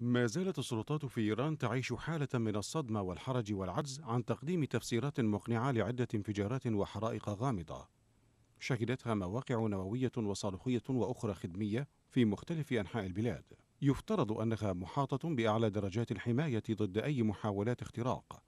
ما زالت السلطات في إيران تعيش حالة من الصدمة والحرج والعجز عن تقديم تفسيرات مقنعة لعدة انفجارات وحرائق غامضة شهدتها مواقع نووية وصاروخية وأخرى خدمية في مختلف أنحاء البلاد يفترض أنها محاطة بأعلى درجات الحماية ضد أي محاولات اختراق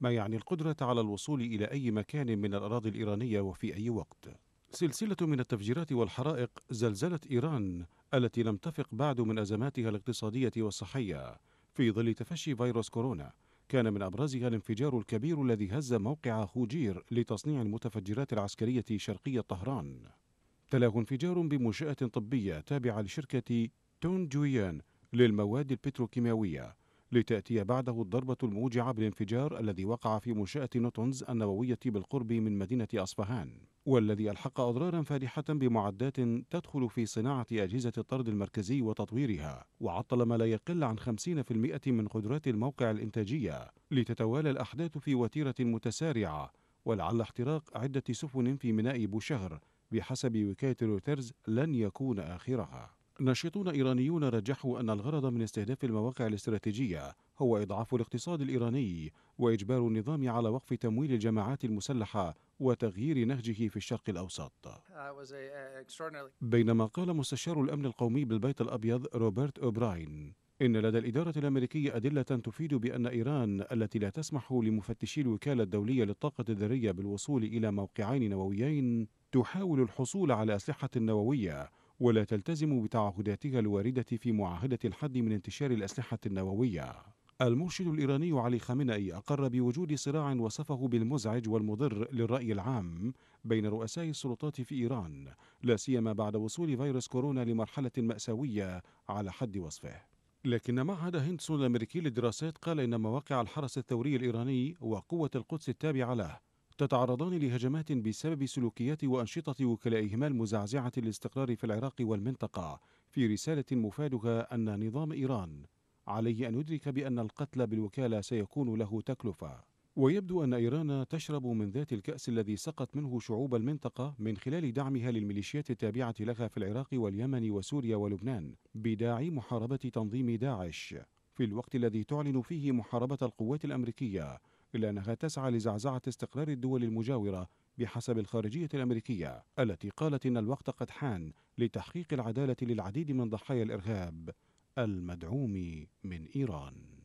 ما يعني القدرة على الوصول إلى أي مكان من الأراضي الإيرانية وفي أي وقت سلسلة من التفجيرات والحرائق زلزلت إيران التي لم تفق بعد من أزماتها الاقتصادية والصحية في ظل تفشي فيروس كورونا كان من أبرزها الانفجار الكبير الذي هز موقع خوجير لتصنيع المتفجرات العسكرية شرقية طهران تلاه انفجار بمنشأة طبية تابعة لشركة تون جويان للمواد البتروكيماوية لتأتي بعده الضربة الموجعة بالانفجار الذي وقع في منشأة نوتونز النووية بالقرب من مدينة أصفهان والذي ألحق أضرارا فادحة بمعدات تدخل في صناعة أجهزة الطرد المركزي وتطويرها وعطل ما لا يقل عن 50% من قدرات الموقع الإنتاجية لتتوالى الأحداث في وتيرة متسارعة ولعل احتراق عدة سفن في ميناء بوشهر بحسب وكالة رويترز لن يكون آخرها ناشطون إيرانيون رجحوا أن الغرض من استهداف المواقع الاستراتيجية هو إضعاف الاقتصاد الإيراني وإجبار النظام على وقف تمويل الجماعات المسلحة وتغيير نهجه في الشرق الأوسط بينما قال مستشار الأمن القومي بالبيت الأبيض روبرت أوبراين إن لدى الإدارة الأمريكية أدلة تفيد بأن إيران التي لا تسمح لمفتشي الوكالة الدولية للطاقة الذرية بالوصول إلى موقعين نوويين تحاول الحصول على أسلحة نووية ولا تلتزم بتعهداتها الواردة في معاهدة الحد من انتشار الأسلحة النووية المرشد الإيراني علي خامنئي أقر بوجود صراع وصفه بالمزعج والمضر للرأي العام بين رؤساء السلطات في إيران لا سيما بعد وصول فيروس كورونا لمرحلة مأساوية على حد وصفه لكن معهد هندسون الأمريكي للدراسات قال إن مواقع الحرس الثوري الإيراني وقوة القدس التابعة له تتعرضان لهجمات بسبب سلوكيات وأنشطة وكلائهما المزعزعة للاستقرار في العراق والمنطقة في رسالة مفادها أن نظام إيران عليه أن يدرك بأن القتل بالوكالة سيكون له تكلفة ويبدو أن إيران تشرب من ذات الكأس الذي سقط منه شعوب المنطقة من خلال دعمها للميليشيات التابعة لها في العراق واليمن وسوريا ولبنان بداعي محاربة تنظيم داعش في الوقت الذي تعلن فيه محاربة القوات الأمريكية إلا أنها تسعى لزعزعة استقرار الدول المجاورة بحسب الخارجية الأمريكية التي قالت إن الوقت قد حان لتحقيق العدالة للعديد من ضحايا الإرهاب المدعوم من إيران